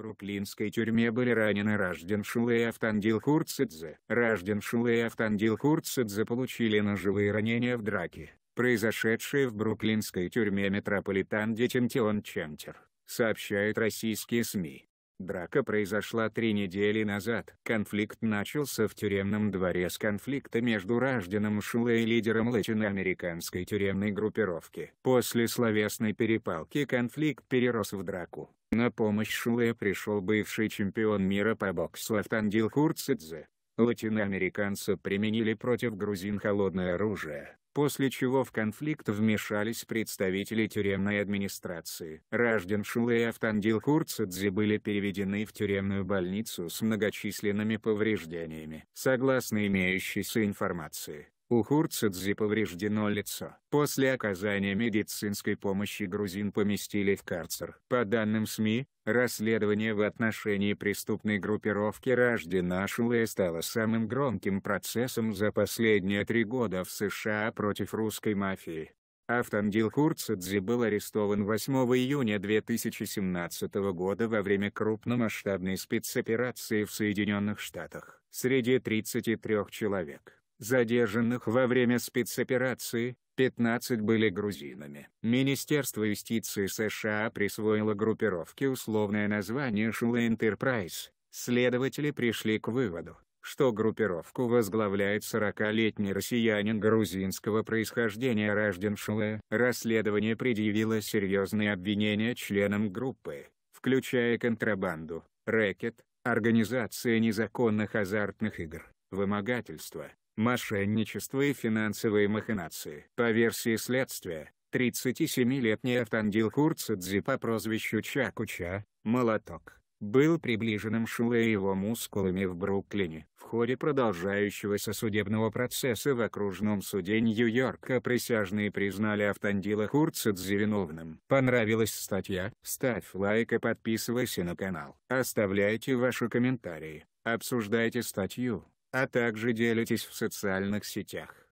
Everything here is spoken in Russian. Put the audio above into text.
бруклинской тюрьме были ранены Ражденшул и Автандил Курцедзе. Ражденшул и Автандил Курцедзе получили ножевые ранения в драке, произошедшей в бруклинской тюрьме метрополитан Детентион Чентер, сообщают российские СМИ. Драка произошла три недели назад. Конфликт начался в тюремном дворе с конфликта между рожденным Шуле и лидером латиноамериканской тюремной группировки. После словесной перепалки конфликт перерос в драку. На помощь Шуле пришел бывший чемпион мира по боксу Автандил Хурцидзе. Латиноамериканца применили против грузин холодное оружие после чего в конфликт вмешались представители тюремной администрации. Ражден Шулы и Автандил Курцадзе были переведены в тюремную больницу с многочисленными повреждениями. Согласно имеющейся информации, у Хурцедзе повреждено лицо. После оказания медицинской помощи грузин поместили в карцер. По данным СМИ, расследование в отношении преступной группировки Рождена Шуле стало самым громким процессом за последние три года в США против русской мафии. Автандил Хурцедзе был арестован 8 июня 2017 года во время крупномасштабной спецоперации в Соединенных Штатах. Среди 33 человек задержанных во время спецоперации, 15 были грузинами. Министерство юстиции США присвоило группировке условное название Шула Enterprise. Следователи пришли к выводу, что группировку возглавляет 40-летний россиянин грузинского происхождения рожден в Шуле. Расследование предъявило серьезные обвинения членам группы, включая контрабанду, рэкет, организация незаконных азартных игр, вымогательство, мошенничество и финансовые махинации. По версии следствия, 37-летний Автандил Курцадзи по прозвищу Чакуча, Молоток, был приближенным Шуэ его мускулами в Бруклине. В ходе продолжающегося судебного процесса в окружном суде Нью-Йорка присяжные признали Автандила Курцадзе виновным. Понравилась статья? Ставь лайк и подписывайся на канал. Оставляйте ваши комментарии, обсуждайте статью а также делитесь в социальных сетях.